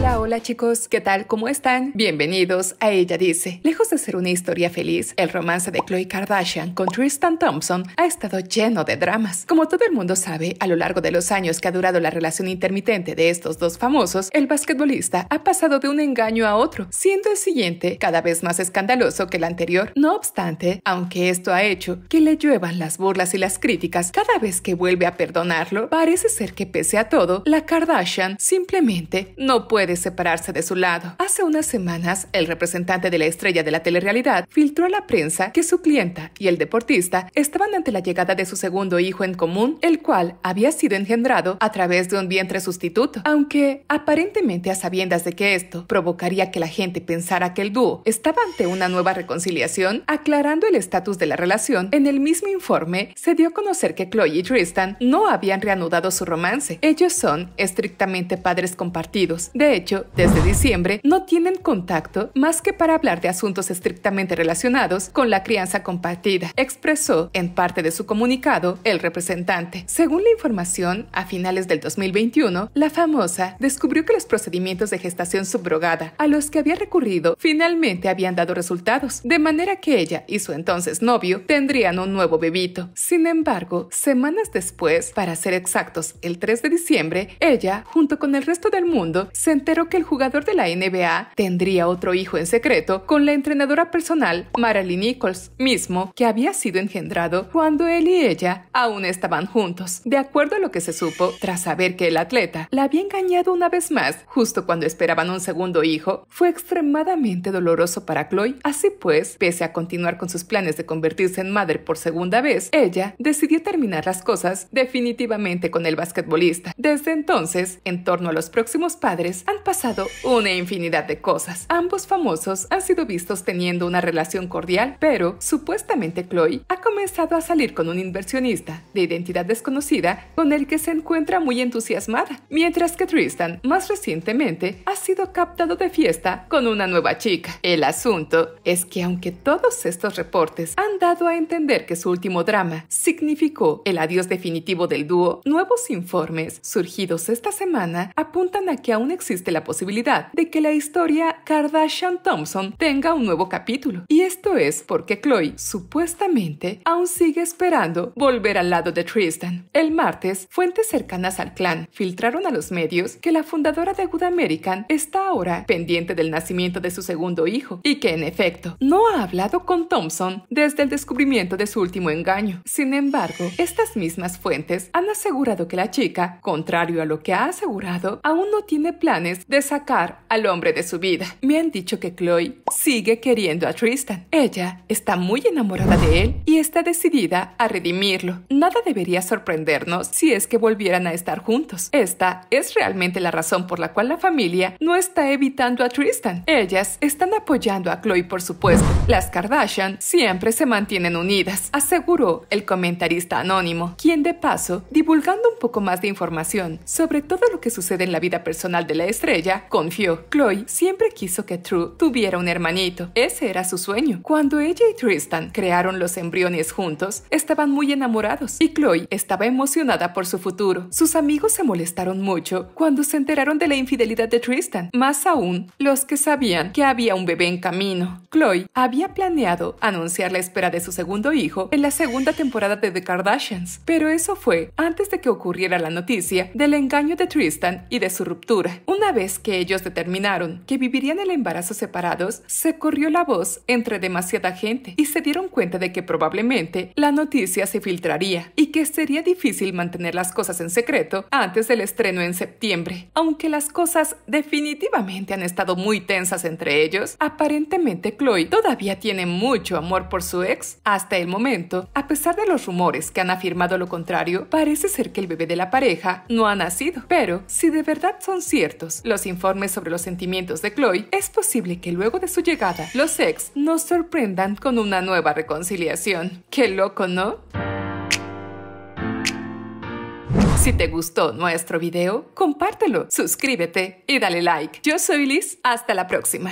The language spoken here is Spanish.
Hola, hola chicos, ¿qué tal? ¿Cómo están? Bienvenidos a Ella Dice. Lejos de ser una historia feliz, el romance de Khloe Kardashian con Tristan Thompson ha estado lleno de dramas. Como todo el mundo sabe, a lo largo de los años que ha durado la relación intermitente de estos dos famosos, el basquetbolista ha pasado de un engaño a otro, siendo el siguiente cada vez más escandaloso que el anterior. No obstante, aunque esto ha hecho que le lluevan las burlas y las críticas cada vez que vuelve a perdonarlo, parece ser que pese a todo, la Kardashian simplemente no puede de separarse de su lado. Hace unas semanas, el representante de la estrella de la telerrealidad filtró a la prensa que su clienta y el deportista estaban ante la llegada de su segundo hijo en común, el cual había sido engendrado a través de un vientre sustituto, aunque aparentemente a sabiendas de que esto provocaría que la gente pensara que el dúo estaba ante una nueva reconciliación, aclarando el estatus de la relación, en el mismo informe se dio a conocer que Chloe y Tristan no habían reanudado su romance. Ellos son estrictamente padres compartidos. De hecho, desde diciembre no tienen contacto más que para hablar de asuntos estrictamente relacionados con la crianza compartida, expresó en parte de su comunicado el representante. Según la información, a finales del 2021, la famosa descubrió que los procedimientos de gestación subrogada a los que había recurrido finalmente habían dado resultados, de manera que ella y su entonces novio tendrían un nuevo bebito. Sin embargo, semanas después, para ser exactos, el 3 de diciembre, ella, junto con el resto del mundo, se que el jugador de la NBA tendría otro hijo en secreto con la entrenadora personal Marilyn Nichols mismo que había sido engendrado cuando él y ella aún estaban juntos. De acuerdo a lo que se supo, tras saber que el atleta la había engañado una vez más justo cuando esperaban un segundo hijo, fue extremadamente doloroso para Chloe. Así pues, pese a continuar con sus planes de convertirse en madre por segunda vez, ella decidió terminar las cosas definitivamente con el basquetbolista. Desde entonces, en torno a los próximos padres, han pasado una infinidad de cosas. Ambos famosos han sido vistos teniendo una relación cordial, pero supuestamente Chloe ha comenzado a salir con un inversionista de identidad desconocida con el que se encuentra muy entusiasmada, mientras que Tristan más recientemente ha sido captado de fiesta con una nueva chica. El asunto es que aunque todos estos reportes han dado a entender que su último drama significó el adiós definitivo del dúo, nuevos informes surgidos esta semana apuntan a que aún existe la posibilidad de que la historia Kardashian-Thompson tenga un nuevo capítulo. Y esto es porque Chloe supuestamente aún sigue esperando volver al lado de Tristan. El martes, fuentes cercanas al clan filtraron a los medios que la fundadora de Good American está ahora pendiente del nacimiento de su segundo hijo y que en efecto no ha hablado con Thompson desde el descubrimiento de su último engaño. Sin embargo, estas mismas fuentes han asegurado que la chica, contrario a lo que ha asegurado, aún no tiene planes de sacar al hombre de su vida. Me han dicho que Chloe sigue queriendo a Tristan. Ella está muy enamorada de él y está decidida a redimirlo. Nada debería sorprendernos si es que volvieran a estar juntos. Esta es realmente la razón por la cual la familia no está evitando a Tristan. Ellas están apoyando a Chloe, por supuesto. Las Kardashian siempre se mantienen unidas, aseguró el comentarista anónimo, quien de paso, divulgando un poco más de información sobre todo lo que sucede en la vida personal de la estrella, ella, confió. Chloe siempre quiso que True tuviera un hermanito. Ese era su sueño. Cuando ella y Tristan crearon los embriones juntos, estaban muy enamorados y Chloe estaba emocionada por su futuro. Sus amigos se molestaron mucho cuando se enteraron de la infidelidad de Tristan, más aún los que sabían que había un bebé en camino. Chloe había planeado anunciar la espera de su segundo hijo en la segunda temporada de The Kardashians, pero eso fue antes de que ocurriera la noticia del engaño de Tristan y de su ruptura. Una vez que ellos determinaron que vivirían el embarazo separados, se corrió la voz entre demasiada gente y se dieron cuenta de que probablemente la noticia se filtraría y que sería difícil mantener las cosas en secreto antes del estreno en septiembre. Aunque las cosas definitivamente han estado muy tensas entre ellos, aparentemente Chloe todavía tiene mucho amor por su ex. Hasta el momento, a pesar de los rumores que han afirmado lo contrario, parece ser que el bebé de la pareja no ha nacido. Pero si de verdad son ciertos los informes sobre los sentimientos de Chloe, es posible que luego de su llegada, los ex nos sorprendan con una nueva reconciliación. Qué loco, ¿no? Si te gustó nuestro video, compártelo, suscríbete y dale like. Yo soy Liz, hasta la próxima.